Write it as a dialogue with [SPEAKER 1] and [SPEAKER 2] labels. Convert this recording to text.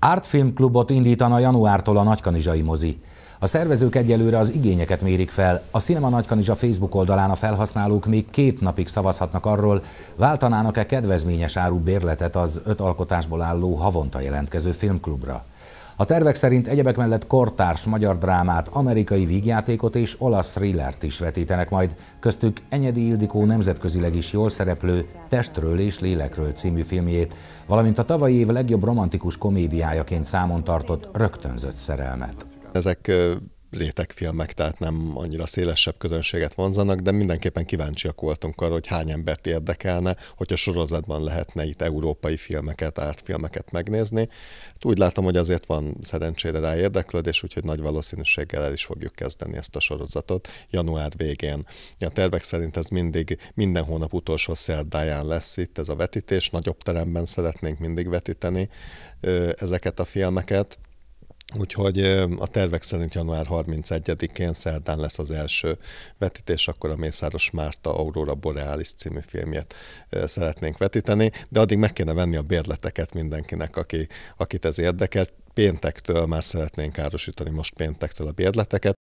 [SPEAKER 1] Artfilmklubot indítana januártól a Nagykanizsai mozi. A szervezők egyelőre az igényeket mérik fel. A Cinema Nagykanizsa Facebook oldalán a felhasználók még két napig szavazhatnak arról, váltanának-e kedvezményes áru bérletet az öt alkotásból álló havonta jelentkező filmklubra. A tervek szerint egyebek mellett kortárs magyar drámát, amerikai vígjátékot és olasz thrillert is vetítenek majd, köztük Enyedi Ildikó nemzetközileg is jól szereplő Testről és Lélekről című filmjét, valamint a tavalyi év legjobb romantikus komédiájaként számon tartott Rögtönzött szerelmet. Ezek rétegfilmek,
[SPEAKER 2] tehát nem annyira szélesebb közönséget vonzanak, de mindenképpen kíváncsiak voltunk arra, hogy hány embert érdekelne, hogyha sorozatban lehetne itt európai filmeket, ártfilmeket megnézni. Hát úgy látom, hogy azért van szerencsére rá érdeklődés, úgyhogy nagy valószínűséggel el is fogjuk kezdeni ezt a sorozatot január végén. A tervek szerint ez mindig minden hónap utolsó szerdáján lesz itt ez a vetítés, nagyobb teremben szeretnénk mindig vetíteni ezeket a filmeket Úgyhogy a tervek szerint január 31-én szerdán lesz az első vetítés, akkor a Mészáros Márta Aurora Borealis című filmjét szeretnénk vetíteni, de addig meg kéne venni a bérleteket mindenkinek, aki, akit ez érdekel. Péntektől már szeretnénk árusítani most péntektől a bérleteket,